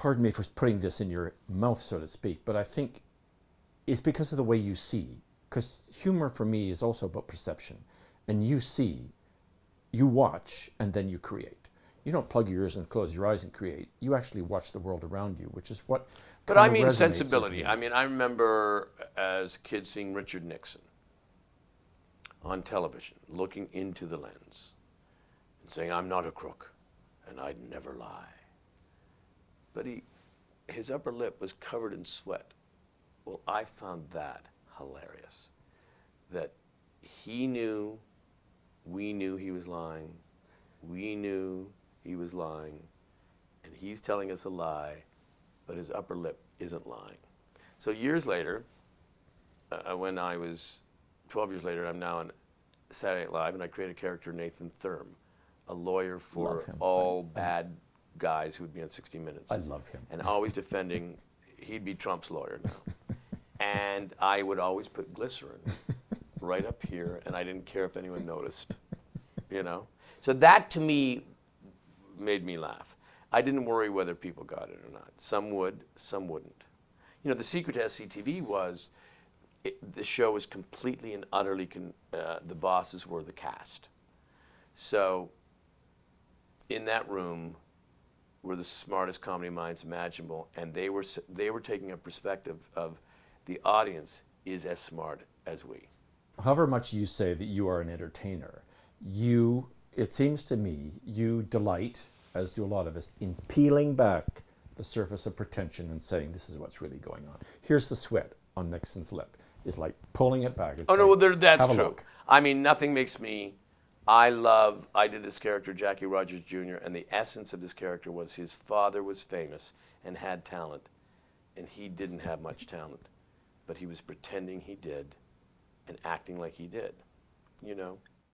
pardon me for putting this in your mouth, so to speak, but I think it's because of the way you see. Because humor for me is also about perception. And you see, you watch, and then you create. You don't plug your ears and close your eyes and create. You actually watch the world around you, which is what. But I mean sensibility. I mean, I remember as a kid seeing Richard Nixon on television, looking into the lens and saying, I'm not a crook and I'd never lie but he, his upper lip was covered in sweat. Well, I found that hilarious. That he knew, we knew he was lying, we knew he was lying, and he's telling us a lie, but his upper lip isn't lying. So years later, uh, uh when I was 12 years later, I'm now on Saturday Night Live, and I create a character, Nathan Thurm, a lawyer for all mm-hmm. bad guys who would be on 60 Minutes. I love him. And always defending, he'd be Trump's lawyer now. and I would always put glycerin right up here, and I didn't care if anyone noticed, you know? So that to me made me laugh. I didn't worry whether people got it or not. Some would, some wouldn't. You know, the secret to SCTV was it, the show was completely and utterly, con, uh, the bosses were the cast. So in that room, were the smartest comedy minds imaginable, and they were they were taking a perspective of the audience is as smart as we. However much you say that you are an entertainer, you it seems to me you delight, as do a lot of us, in peeling back the surface of pretension and saying this is what's really going on. Here's the sweat on Nixon's lip. It's like pulling it back. It's oh no, well, that's true. Look. I mean, nothing makes me I love, I did this character, Jackie Rogers Jr., and the essence of this character was his father was famous and had talent, and he didn't have much talent, but he was pretending he did and acting like he did, you know?